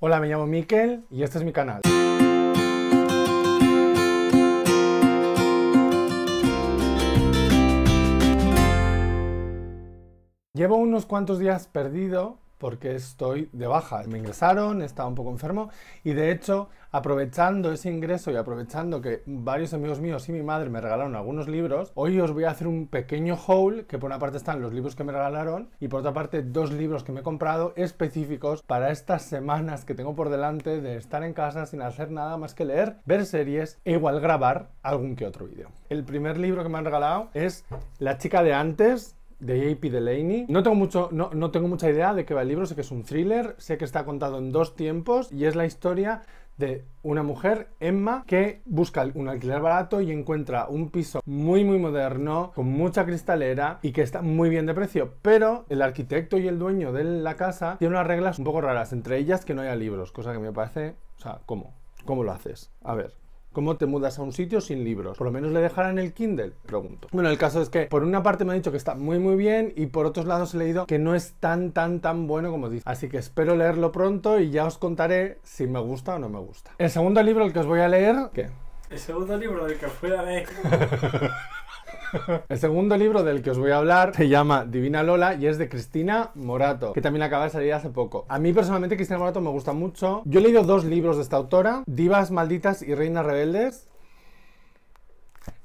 Hola, me llamo Miquel y este es mi canal. Llevo unos cuantos días perdido porque estoy de baja. Me ingresaron, estaba un poco enfermo y de hecho, aprovechando ese ingreso y aprovechando que varios amigos míos y mi madre me regalaron algunos libros, hoy os voy a hacer un pequeño haul que por una parte están los libros que me regalaron y por otra parte dos libros que me he comprado específicos para estas semanas que tengo por delante de estar en casa sin hacer nada más que leer, ver series e igual grabar algún que otro vídeo. El primer libro que me han regalado es La chica de antes de J.P. Delaney. No tengo, mucho, no, no tengo mucha idea de qué va el libro, sé que es un thriller, sé que está contado en dos tiempos y es la historia de una mujer, Emma, que busca un alquiler barato y encuentra un piso muy muy moderno, con mucha cristalera y que está muy bien de precio, pero el arquitecto y el dueño de la casa tiene unas reglas un poco raras, entre ellas que no haya libros, cosa que me parece, o sea, ¿cómo? ¿Cómo lo haces? A ver, ¿Cómo te mudas a un sitio sin libros? ¿Por lo menos le dejarán el Kindle? Pregunto. Bueno, el caso es que por una parte me han dicho que está muy muy bien y por otros lados he leído que no es tan tan tan bueno como dice. Así que espero leerlo pronto y ya os contaré si me gusta o no me gusta. El segundo libro el que os voy a leer, ¿qué? El segundo libro del que os voy a leer. el segundo libro del que os voy a hablar se llama Divina Lola y es de Cristina Morato, que también acaba de salir hace poco. A mí personalmente Cristina Morato me gusta mucho. Yo he leído dos libros de esta autora, Divas Malditas y Reinas Rebeldes.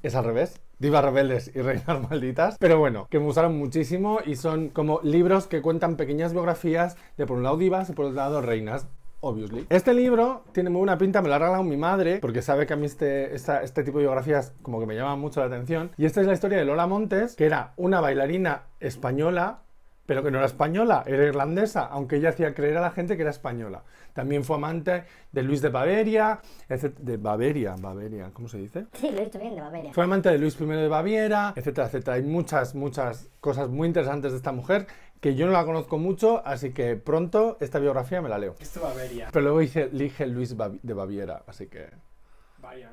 Es al revés. Divas Rebeldes y Reinas Malditas, pero bueno, que me gustaron muchísimo y son como libros que cuentan pequeñas biografías de por un lado divas y por otro lado reinas obviously. Este libro tiene muy buena pinta, me lo ha regalado mi madre, porque sabe que a mí este, este tipo de biografías como que me llaman mucho la atención. Y esta es la historia de Lola Montes, que era una bailarina española pero que no era española, era irlandesa, aunque ella hacía creer a la gente que era española. También fue amante de Luis de Baviera, de Baviera, Baviera, ¿cómo se dice? Sí, lo he bien, de Baviera. Fue amante de Luis I de Baviera, etcétera, etcétera. Hay muchas, muchas cosas muy interesantes de esta mujer que yo no la conozco mucho, así que pronto esta biografía me la leo. Pero luego dije, Luis de Baviera, así que... Vaya.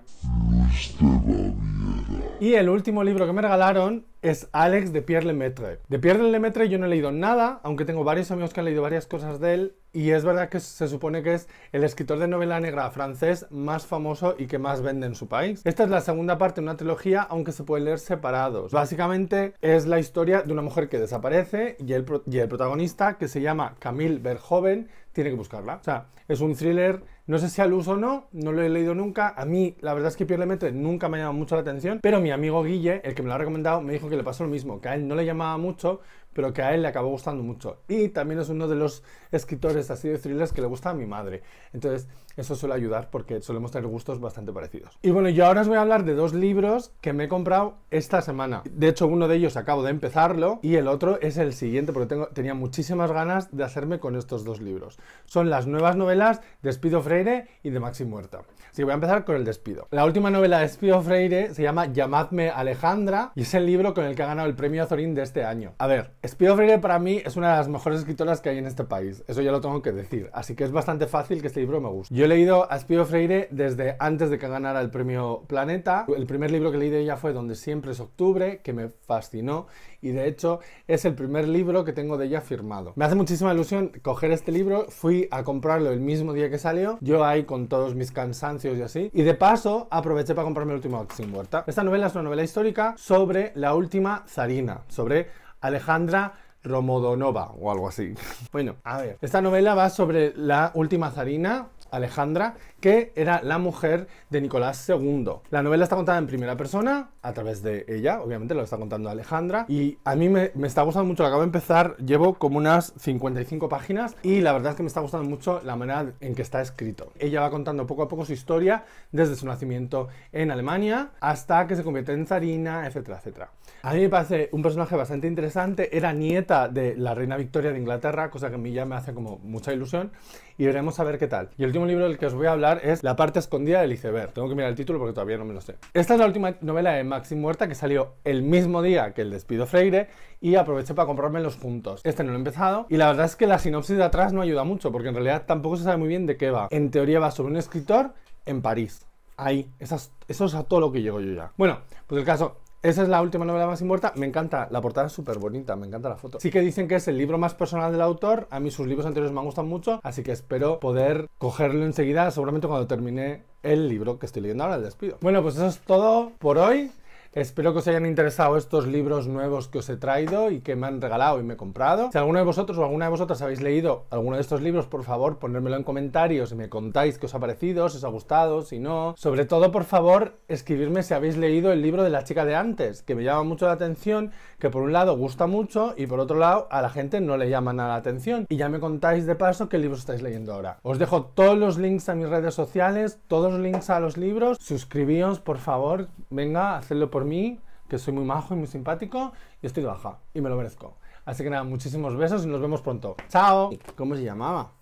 Luis de este Baviera. Y el último libro que me regalaron es Alex de Pierre Lemaitre. De Pierre Lemaitre yo no he leído nada, aunque tengo varios amigos que han leído varias cosas de él, y es verdad que se supone que es el escritor de novela negra francés más famoso y que más vende en su país. Esta es la segunda parte de una trilogía, aunque se puede leer separados. Básicamente es la historia de una mujer que desaparece y el, el protagonista, que se llama Camille Verhoeven, tiene que buscarla. O sea, es un thriller, no sé si al uso o no, no lo he leído nunca. A mí, la verdad es que Pierre Lemaitre nunca me ha llamado mucho la atención, pero mi amigo Guille, el que me lo ha recomendado, me dijo que le pasó lo mismo, que a él no le llamaba mucho, pero que a él le acabó gustando mucho. Y también es uno de los escritores así de thrillers que le gusta a mi madre. Entonces, eso suele ayudar porque solemos tener gustos bastante parecidos. Y bueno, yo ahora os voy a hablar de dos libros que me he comprado esta semana. De hecho, uno de ellos acabo de empezarlo y el otro es el siguiente porque tenía muchísimas ganas de hacerme con estos dos libros. Son las nuevas novelas de Espido Freire y de Maxi Muerta. Así que voy a empezar con el despido. La última novela de Espido Freire se llama Llamadme Alejandra y es el libro con el que ha ganado el premio Azorín de este año. A ver, Spiro Freire para mí es una de las mejores escritoras que hay en este país, eso ya lo tengo que decir, así que es bastante fácil que este libro me guste. Yo he leído a Spiro Freire desde antes de que ganara el premio Planeta, el primer libro que leí de ella fue Donde siempre es octubre, que me fascinó y de hecho es el primer libro que tengo de ella firmado. Me hace muchísima ilusión coger este libro, fui a comprarlo el mismo día que salió, yo ahí con todos mis cansancios y así, y de paso aproveché para comprarme el último Sin Huerta. Esta novela es una novela histórica sobre la última zarina, sobre Alejandra Romodonova o algo así. Bueno, a ver, esta novela va sobre la última zarina Alejandra, que era la mujer de Nicolás II. La novela está contada en primera persona, a través de ella, obviamente lo está contando Alejandra, y a mí me, está gustando mucho, acabo de empezar, llevo como unas 55 páginas, y la verdad es que me está gustando mucho la manera en que está escrito. Ella va contando poco a poco su historia, desde su nacimiento en Alemania, hasta que se convierte en zarina, etcétera, etcétera. A mí me parece un personaje bastante interesante, era nieta de la reina Victoria de Inglaterra, cosa que a mí ya me hace como mucha ilusión, y veremos a ver qué tal libro del que os voy a hablar es La parte escondida del iceberg. Tengo que mirar el título porque todavía no me lo sé. Esta es la última novela de Maxim Muerta que salió el mismo día que el despido Freire y aproveché para comprarme los juntos. Este no lo he empezado y la verdad es que la sinopsis de atrás no ayuda mucho porque en realidad tampoco se sabe muy bien de qué va. En teoría va sobre un escritor en París. Ahí, eso es, eso es a todo lo que llego yo ya. Bueno, pues el caso esa es la última novela más inmuerta. Me encanta, la portada es súper bonita, me encanta la foto. Sí que dicen que es el libro más personal del autor. A mí sus libros anteriores me gustan mucho, así que espero poder cogerlo enseguida, seguramente cuando termine el libro que estoy leyendo ahora, el despido. Bueno, pues eso es todo por hoy. Espero que os hayan interesado estos libros nuevos que os he traído y que me han regalado y me he comprado. Si alguno de vosotros o alguna de vosotras habéis leído alguno de estos libros, por favor, ponérmelo en comentarios y me contáis qué os ha parecido, si os ha gustado, si no. Sobre todo, por favor, escribirme si habéis leído el libro de la chica de antes, que me llama mucho la atención, que por un lado gusta mucho y por otro lado a la gente no le llama nada la atención. Y ya me contáis de paso qué libros estáis leyendo ahora. Os dejo todos los links a mis redes sociales, todos los links a los libros. Suscribíos, por favor. Venga, hacedlo por por mí, que soy muy majo y muy simpático y estoy baja y me lo merezco. Así que nada, muchísimos besos y nos vemos pronto. ¡Chao! ¿Cómo se llamaba?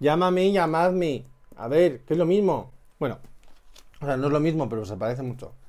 Llámame, llamadme. A ver, que es lo mismo. Bueno, o sea, no es lo mismo, pero se parece mucho.